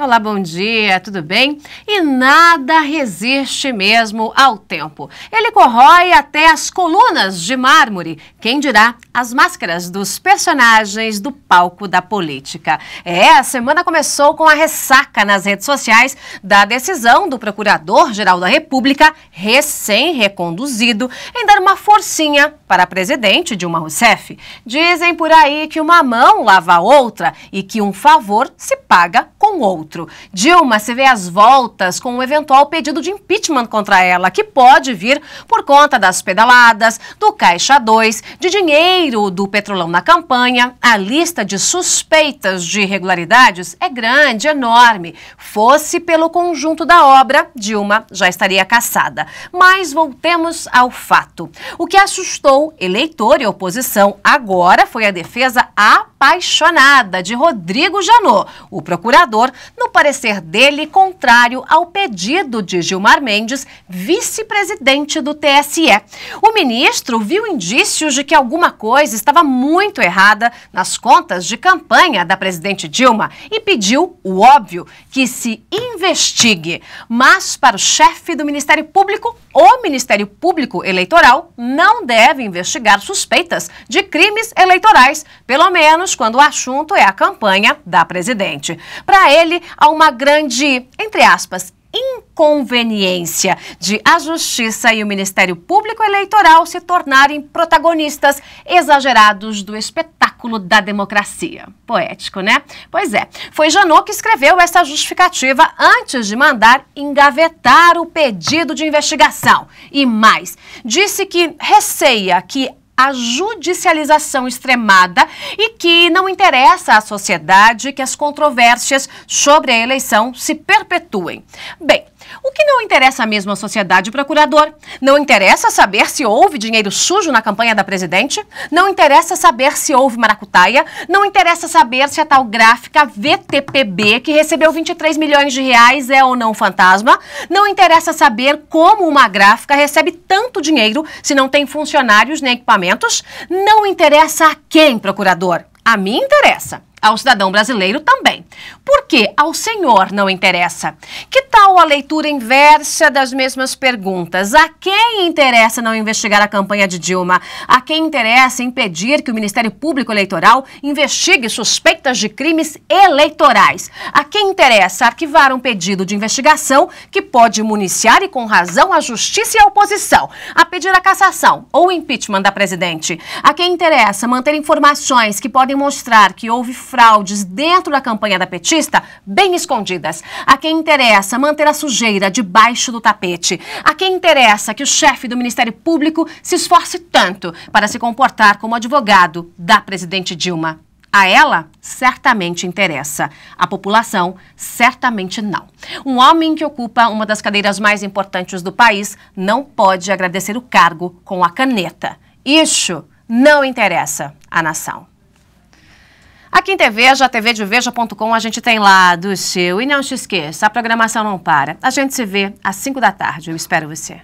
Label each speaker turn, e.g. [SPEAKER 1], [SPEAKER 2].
[SPEAKER 1] Olá, bom dia, tudo bem? E nada resiste mesmo ao tempo. Ele corrói até as colunas de mármore, quem dirá as máscaras dos personagens do palco da política. É, a semana começou com a ressaca nas redes sociais da decisão do Procurador-Geral da República, recém-reconduzido, em dar uma forcinha para a presidente Dilma Rousseff. Dizem por aí que uma mão lava a outra e que um favor se paga com outro. Dilma se vê às voltas com um eventual pedido de impeachment contra ela, que pode vir por conta das pedaladas, do Caixa 2, de dinheiro do petrolão na campanha. A lista de suspeitas de irregularidades é grande, enorme. Fosse pelo conjunto da obra, Dilma já estaria caçada. Mas voltemos ao fato. O que assustou eleitor e oposição agora foi a defesa a apaixonada de Rodrigo Janot, o procurador, no parecer dele contrário ao pedido de Gilmar Mendes, vice-presidente do TSE. O ministro viu indícios de que alguma coisa estava muito errada nas contas de campanha da presidente Dilma e pediu o óbvio, que se investigue. Mas para o chefe do Ministério Público, o Ministério Público Eleitoral não deve investigar suspeitas de crimes eleitorais, pelo menos menos quando o assunto é a campanha da presidente. Para ele, há uma grande, entre aspas, inconveniência de a Justiça e o Ministério Público Eleitoral se tornarem protagonistas exagerados do espetáculo da democracia. Poético, né? Pois é. Foi Janot que escreveu essa justificativa antes de mandar engavetar o pedido de investigação. E mais, disse que receia que a judicialização extremada e que não interessa à sociedade que as controvérsias sobre a eleição se perpetuem. Bem, o que não interessa mesmo à sociedade procurador. Não interessa saber se houve dinheiro sujo na campanha da presidente. Não interessa saber se houve maracutaia. Não interessa saber se a tal gráfica VTPB, que recebeu 23 milhões de reais, é ou não fantasma. Não interessa saber como uma gráfica recebe tanto dinheiro se não tem funcionários nem equipamentos. Não interessa a quem, procurador. A mim interessa ao cidadão brasileiro também. Porque ao senhor não interessa. Que tal a leitura inversa das mesmas perguntas? A quem interessa não investigar a campanha de Dilma? A quem interessa impedir que o Ministério Público Eleitoral investigue suspeitas de crimes eleitorais? A quem interessa arquivar um pedido de investigação que pode municiar e com razão a justiça e a oposição a pedir a cassação ou impeachment da presidente? A quem interessa manter informações que podem mostrar que houve fraudes dentro da campanha da petista bem escondidas? A quem interessa manter a sujeira debaixo do tapete. A quem interessa é que o chefe do Ministério Público se esforce tanto para se comportar como advogado da presidente Dilma? A ela certamente interessa, a população certamente não. Um homem que ocupa uma das cadeiras mais importantes do país não pode agradecer o cargo com a caneta. Isso não interessa à nação aqui em TV já Veja.com, a gente tem lá do seu. E não se esqueça, a programação não para. A gente se vê às 5 da tarde. Eu espero você.